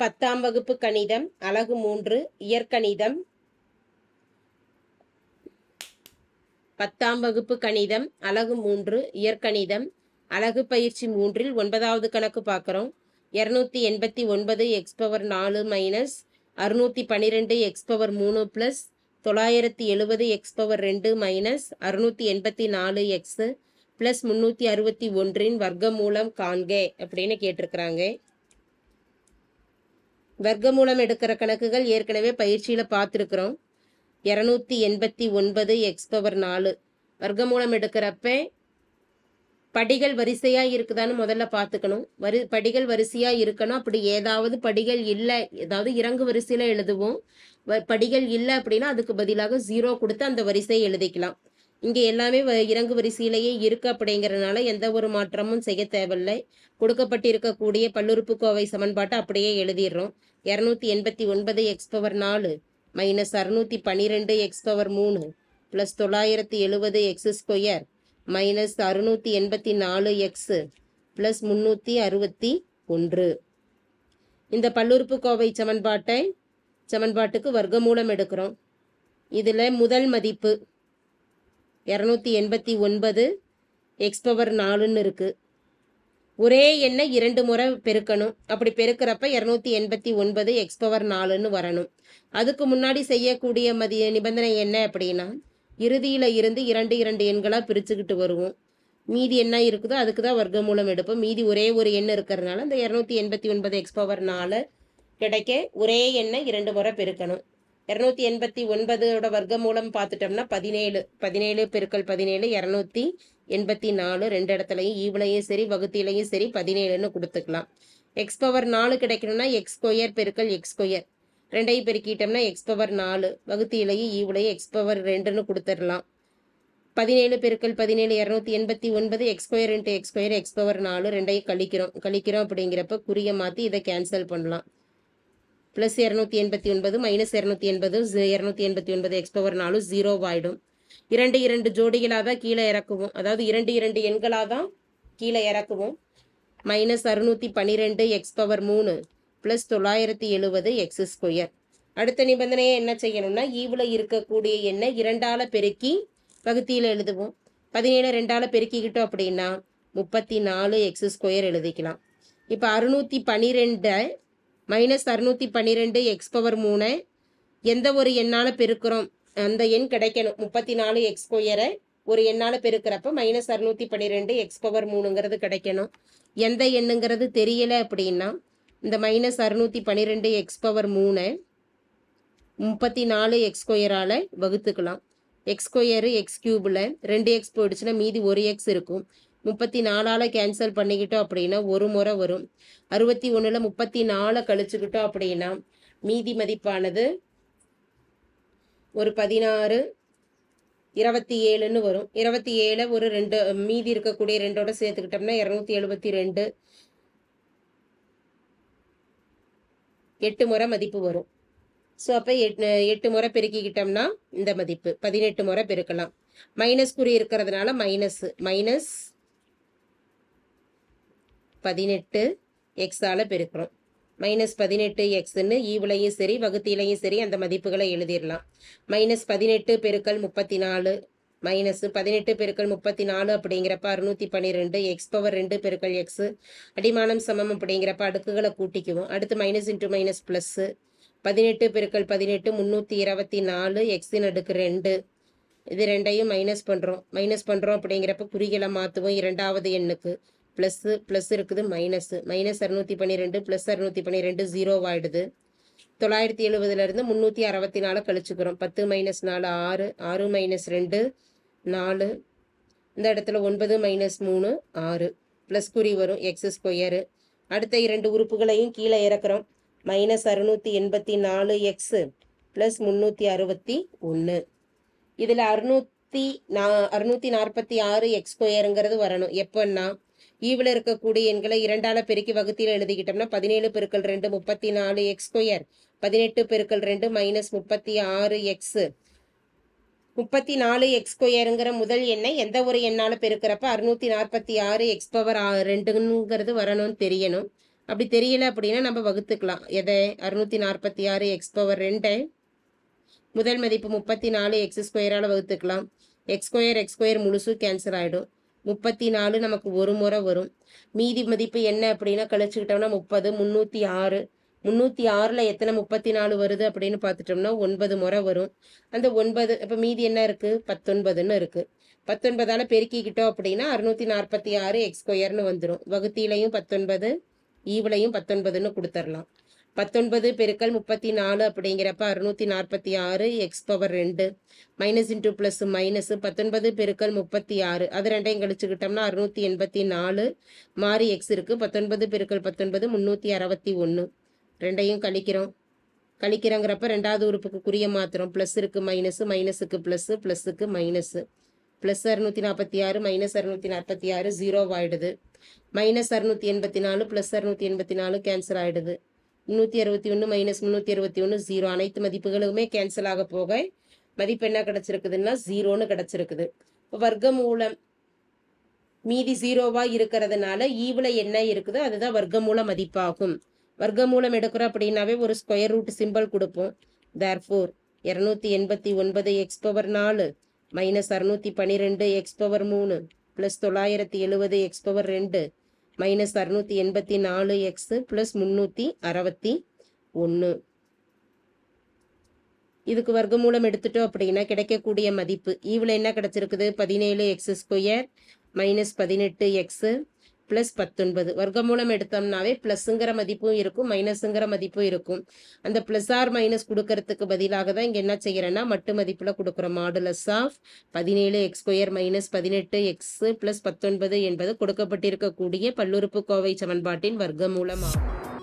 பத்தாம் வகுப்பு கணிதம் அழகு மூன்று இயற்கணிதம் பத்தாம் வகுப்பு கணிதம் அழகு மூன்று இயற்கணிதம் அழகு பயிற்சி மூன்றில் ஒன்பதாவது கணக்கு பார்க்குறோம் இரநூத்தி எண்பத்தி ஒன்பது எக்ஸ் பவர் நாலு மைனஸ் அறுநூத்தி பன்னிரெண்டு எக்ஸ் பவர் மூணு ப்ளஸ் தொள்ளாயிரத்தி எழுபது எக்ஸ் பவர் ரெண்டு மைனஸ் அறுநூத்தி எண்பத்தி நாலு எக்ஸு ப்ளஸ் முந்நூற்றி அறுபத்தி ஒன்றின் வர்க்க மூலம் காண்கே அப்படின்னு கேட்டிருக்கிறாங்க வர்க்கமூலம் எடுக்கிற கணக்குகள் ஏற்கனவே பயிற்சியில் பார்த்துருக்குறோம் இரநூத்தி எண்பத்தி ஒன்பது எக்ஸ் பவர் நாலு வர்க்கமூலம் எடுக்கிறப்ப படிகள் வரிசையாக இருக்குதான்னு முதல்ல பார்த்துக்கணும் வரி படிகள் வரிசையாக இருக்கணும் அப்படி ஏதாவது படிகள் இல்லை ஏதாவது இறங்கு வரிசையில் எழுதுவோம் படிகள் இல்லை அப்படின்னா அதுக்கு பதிலாக ஜீரோ கொடுத்து அந்த வரிசையை எழுதிக்கலாம் இங்கே எல்லாமே இறங்கு வரிசையிலேயே இருக்குது அப்படிங்கிறனால எந்த ஒரு மாற்றமும் செய்ய தேவையில்லை கொடுக்கப்பட்டிருக்கக்கூடிய பல்லுறுப்புக்கோவை சமன்பாட்டை அப்படியே எழுதிடுறோம் இரநூத்தி எண்பத்தி ஒன்பது எக்ஸ் பவர் நாலு மைனஸ் அறுநூற்றி பன்னிரெண்டு எக்ஸ் பவர் மூணு ப்ளஸ் தொள்ளாயிரத்தி எழுபது எக்ஸ் ஸ்கொயர் மைனஸ் அறுநூற்றி எண்பத்தி நாலு எக்ஸு ப்ளஸ் முன்னூத்தி அறுபத்தி ஒன்று இந்த பல்லுறுப்புக்கோவை சமன்பாட்டை சமன்பாட்டுக்கு வர்க்கமூலம் எடுக்கிறோம் இதில் முதல் மதிப்பு இரநூத்தி எண்பத்தி ஒன்பது எக்ஸ் பவர் நாலுன்னு இருக்குது ஒரே எண்ணை இரண்டு முறை பெருக்கணும் அப்படி பெருக்கிறப்ப இரநூத்தி எண்பத்தி ஒன்பது எக்ஸ் பவர் நாலுன்னு வரணும் அதுக்கு முன்னாடி செய்யக்கூடிய மதிய நிபந்தனை என்ன அப்படின்னா இறுதியில் இருந்து இரண்டு இரண்டு எண்களாக பிரிச்சுக்கிட்டு வருவோம் மீதி என்ன இருக்குதோ அதுக்கு தான் வர்க்க மூலம் எடுப்போம் மீதி ஒரே ஒரு எண் இருக்கிறதுனால அந்த இரநூத்தி எண்பத்தி ஒன்பது எக்ஸ் பவர் நாலு கிடைக்க ஒரே எண்ணை இரண்டு முறை பெருக்கணும் இரநூத்தி எண்பத்தி ஒன்பதோட வர்க்க மூலம் பார்த்துட்டோம்னா பதினேழு பதினேழு பெருக்கள் பதினேழு இரநூத்தி எண்பத்தி நாலு ரெண்டு இடத்துலையும் ஈவிலையும் சரி வகுத்திலையும் சரி பதினேழுன்னு கொடுத்துக்கலாம் எக்ஸ் பவர் நாலு கிடைக்கணும்னா எக்ஸ் ஸ்கொயர் பெருக்கள் எக்ஸ் ஸ்கொயர் ரெண்டையும் பெருக்கிட்டோம்னா எக்ஸ் பவர் நாலு வகுத்திலையும் ஈவிலையும் எக்ஸ் பவர் ரெண்டுன்னு கொடுத்துடலாம் பதினேழு பெருக்கள் பதினேழு இரநூத்தி எண்பத்தி ஒன்பது x square into x square x power நாலு ரெண்டையும் கழிக்கிறோம் கழிக்கிறோம் அப்படிங்கிறப்ப குறியை மாற்றி இதை கேன்சல் பண்ணலாம் ப்ளஸ் இரநூத்தி எண்பத்தி ஒன்பது மைனஸ் இரநூத்தி எண்பது இரநூத்தி எண்பத்தி ஒன்பது எக்ஸ் பவர் நாலு ஆயிடும் இரண்டு இரண்டு ஜோடிகளாக தான் கீழே இறக்குவோம் அதாவது இரண்டு இரண்டு எண்களாக தான் கீழே இறக்குவோம் மைனஸ் அறுநூற்றி பன்னிரெண்டு எக்ஸ் பவர் மூணு ப்ளஸ் தொள்ளாயிரத்தி எழுபது எக்ஸ் ஸ்கொயர் அடுத்த நிபந்தனையை என்ன செய்யணும்னா ஈவில் இருக்கக்கூடிய எண்ணை இரண்டால் பெருக்கி பகுதியில் எழுதுவோம் பதினேழு ரெண்டால் பெருக்கிக்கிட்டோம் அப்படின்னா முப்பத்தி நாலு எக்ஸ் ஸ்கொயர் எழுதிக்கலாம் இப்போ அறுநூற்றி பன்னிரெண்டு மைனஸ் அறுநூற்றி பன்னிரெண்டு எக்ஸ் பவர் மூணு எந்த ஒரு எண்ணால் பெருக்கிறோம் அந்த எண் கிடைக்கணும் முப்பத்தி நாலு எக்ஸ் ஸ்கொயரை ஒரு எண்ணால் பெருக்கிறப்ப மைனஸ் அறுநூற்றி பன்னிரெண்டு எக்ஸ் பவர் மூணுங்கிறது கிடைக்கணும் எந்த எண்ணுங்கிறது தெரியலை அப்படின்னா இந்த மைனஸ் அறுநூற்றி பன்னிரெண்டு எக்ஸ் பவர் மூணு முப்பத்தி நாலு எக்ஸ் ஸ்கொயரால் வகுத்துக்கலாம் எக்ஸ் ஸ்கொயரு எக்ஸ் கியூபில் ரெண்டு எக்ஸ் போயிடுச்சுன்னா மீதி ஒரு எக்ஸ் இருக்கும் முப்பத்தி நாலால் கேன்சல் பண்ணிக்கிட்டோம் அப்படின்னா ஒரு முறை வரும் அறுபத்தி ஒன்றில் முப்பத்தி நாலு கழிச்சுக்கிட்டோம் அப்படின்னா மீதி மதிப்பானது ஒரு பதினாறு இருபத்தி ஏழுன்னு வரும் இருபத்தி ஏழை ஒரு ரெண்டு மீதி இருக்கக்கூடிய ரெண்டோட சேர்த்துக்கிட்டோம்னா இரநூத்தி எழுபத்தி ரெண்டு எட்டு முறை மதிப்பு வரும் ஸோ அப்போ எட்டு எட்டு முறை பெருக்கிக்கிட்டோம்னா இந்த மதிப்பு பதினெட்டு முறை பெருக்கலாம் மைனஸ் குறி இருக்கிறதுனால மைனஸ் மைனஸ் பதினெட்டு எக்ஸால் பெருக்கிறோம் மைனஸ் பதினெட்டு எக்ஸ்ன்னு ஈவிலையும் e சரி வகுத்திலையும் சரி அந்த மதிப்புகளை எழுதிடலாம் மைனஸ் பதினெட்டு பெருக்கள் முப்பத்தி நாலு மைனஸ் பதினெட்டு பெருக்கள் முப்பத்தி நாலு அப்படிங்கிறப்ப அறுநூத்தி பன்னிரெண்டு எக்ஸ் பவர் ரெண்டு பெருக்கள் எக்ஸு அடிமானம் சமம் அப்படிங்கிறப்ப அடுக்குகளை கூட்டிக்குவோம் அடுத்து மைனஸ் இன்ட்டு மைனஸ் ப்ளஸ்ஸு பதினெட்டு பெருக்கள் பதினெட்டு முந்நூற்றி இருபத்தி நாலு எக்ஸின் அடுக்கு ரெண்டு இது ரெண்டையும் மைனஸ் பண்ணுறோம் மைனஸ் பண்ணுறோம் அப்படிங்கிறப்ப குறிகளை மாற்றுவோம் இரண்டாவது எண்ணுக்கு ப்ளஸ்ஸு ப்ளஸ் இருக்குது மைனஸ் மைனஸ் அறுநூற்றி பன்னிரெண்டு ப்ளஸ் அறுநூற்றி பன்னிரெண்டு ஆயிடுது தொள்ளாயிரத்தி எழுபதுலேருந்து முன்னூத்தி அறுபத்தி நாலு கழிச்சுக்கிறோம் பத்து மைனஸ் நாலு ஆறு ஆறு மைனஸ் ரெண்டு நாலு இந்த இடத்துல ஒன்பது மைனஸ் மூணு ஆறு ப்ளஸ் குறி வரும் எக்ஸ் ஸ்கொயரு அடுத்த இரண்டு உறுப்புகளையும் கீழே இறக்குறோம் மைனஸ் அறுநூத்தி எண்பத்தி நாலு எக்ஸ் ப்ளஸ் முந்நூற்றி அறுபத்தி ஒன்று இதில் அறுநூத்தி நா அறுநூற்றி நாற்பத்தி ஆறு எக்ஸ் ஸ்கொயருங்கிறது வரணும் எப்போன்னா ஈவில் இருக்கக்கூடிய எண்களை இரண்டால பெருக்கி வகுத்தில் எழுதிக்கிட்டோம்னா பதினேழு பெருக்கள் ரெண்டு முப்பத்தி நாலு எக்ஸ் ஸ்கொயர் பதினெட்டு பெருக்கள் ரெண்டு மைனஸ் முப்பத்தி ஆறு எக்ஸ் முப்பத்தி நாலு எக்ஸ் ஸ்கொயருங்கிற முதல் எண்ணை எந்த ஒரு எண்ணால் பெருக்கிறப்ப அறுநூத்தி நாற்பத்தி ஆறு எக்ஸ் பவர் ரெண்டுங்கிறது வரணும்னு தெரியணும் அப்படி தெரியல அப்படின்னா நம்ம வகுத்துக்கலாம் எதை அறுநூத்தி நாற்பத்தி ஆறு எக்ஸ் பவர் ரெண்டு முதல் மதிப்பு முப்பத்தி நாலு எக்ஸ் ஸ்கொயரால வகுத்துக்கலாம் எக்ஸ் ஸ்கொயர் எக்ஸ் ஸ்கொயர் முழுசும் கேன்சல் ஆகிடும் முப்பத்தி நாலு நமக்கு ஒரு முறை வரும் மீதி மதிப்பு என்ன அப்படின்னா கழிச்சுக்கிட்டோம்னா முப்பது முந்நூற்றி ஆறு முந்நூற்றி ஆறில் எத்தனை முப்பத்தி நாலு வருது அப்படின்னு பார்த்துட்டோம்னா ஒன்பது முறை வரும் அந்த ஒன்பது இப்போ மீதி என்ன இருக்குது பத்தொன்பதுன்னு இருக்குது பத்தொன்பதால் பெருக்கிக்கிட்டோம் அப்படின்னா அறுநூத்தி நாற்பத்தி ஆறு எக்ஸ்கொயர்னு வந்துடும் வகுத்திலையும் பத்தொன்பது ஈவிலையும் பத்தொன்பதுன்னு கொடுத்துர்லாம் பத்தொன்பது பெருக்கல் முப்பத்தி நாலு அப்படிங்கிறப்ப அறுநூத்தி நாற்பத்தி ஆறு எக்ஸ் பவர் ரெண்டு மைனஸ் இன்டூ ப்ளஸ் மைனஸ் பத்தொன்பது பெருக்கல் முப்பத்தி ஆறு அது ரெண்டையும் கழிச்சுக்கிட்டோம்னா அறுநூத்தி எண்பத்தி நாலு மாறி எக்ஸ் இருக்குது பத்தொன்பது பெருக்கல் பத்தொன்பது முன்னூத்தி அறுபத்தி ஒன்று ரெண்டையும் கழிக்கிறோம் கழிக்கிறோங்கிறப்ப ரெண்டாவது உறுப்புக்கு குறிய மாத்திரம் ப்ளஸ் இருக்கு மைனஸ் மைனஸுக்கு ப்ளஸ் ப்ளஸ்ஸுக்கு மைனஸ் ப்ளஸ் அறுநூத்தி நாற்பத்தி ஆறு மைனஸ் அறுநூத்தி நாற்பத்தி ஆறு ஆயிடுது மைனஸ் அறுநூத்தி எண்பத்தி நாலு ப்ளஸ் அறுநூத்தி எண்பத்தி நாலு கேன்சல் ஆகிடுது முந்நூற்றி அறுபத்தி ஒன்று மைனஸ் முந்நூற்றி அறுபத்தி ஒன்று ஜீரோ அனைத்து மதிப்புகளுமே கேன்சல் ஆக போக மதிப்பு என்ன கிடச்சிருக்குதுன்னா ஜீரோன்னு கிடச்சிருக்குது இப்போ வர்க்க மூலம் மீதி ஜீரோவாக இருக்கிறதுனால ஈவில் என்ன இருக்குதோ அதுதான் வர்க்கமூல மதிப்பாகும் வர்க்கமூலம் எடுக்கிறோம் அப்படின்னாவே ஒரு ஸ்கொயர் ரூட் சிம்பிள் கொடுப்போம் தேர்ஃபோர் இரநூத்தி எண்பத்தி ஒன்பது எக்ஸ் பவர் நாலு மைனஸ் அறுநூத்தி பன்னிரெண்டு எக்ஸ் பவர் மூணு ப்ளஸ் தொள்ளாயிரத்தி எழுபது எக்ஸ் பவர் ரெண்டு மைனஸ் அறுநூத்தி எண்பத்தி நாலு எக்ஸு ப்ளஸ் முன்னூத்தி அறுபத்தி ஒன்று இதுக்கு வர்க்கமூலம் எடுத்துட்டோம் அப்படின்னா கிடைக்கக்கூடிய மதிப்பு ஈவில் e என்ன கிடச்சிருக்குது பதினேழு எக்ஸ் ஸ்கொயர் மைனஸ் பதினெட்டு எக்ஸு பிளஸ் பத்தொன்பது வர்க்கமூலம் எடுத்தோம்னாவே பிளஸ்ங்கிற மதிப்பும் இருக்கும் மைனஸுங்கிற மதிப்பும் இருக்கும் அந்த பிளஸ் ஆர் மைனஸ் கொடுக்கறதுக்கு பதிலாக தான் இங்கே என்ன செய்கிறேன்னா மட்டு மதிப்பில் கொடுக்குற மாடுலஸ் ஆஃப் பதினேழு எக்ஸ் ஸ்கொயர் மைனஸ் பதினெட்டு எக்ஸ் பிளஸ் பத்தொன்பது என்பது கொடுக்கப்பட்டிருக்கக்கூடிய பல்லுறுப்பு கோவை சமன்பாட்டின் வர்க்கமூலம் ஆகும்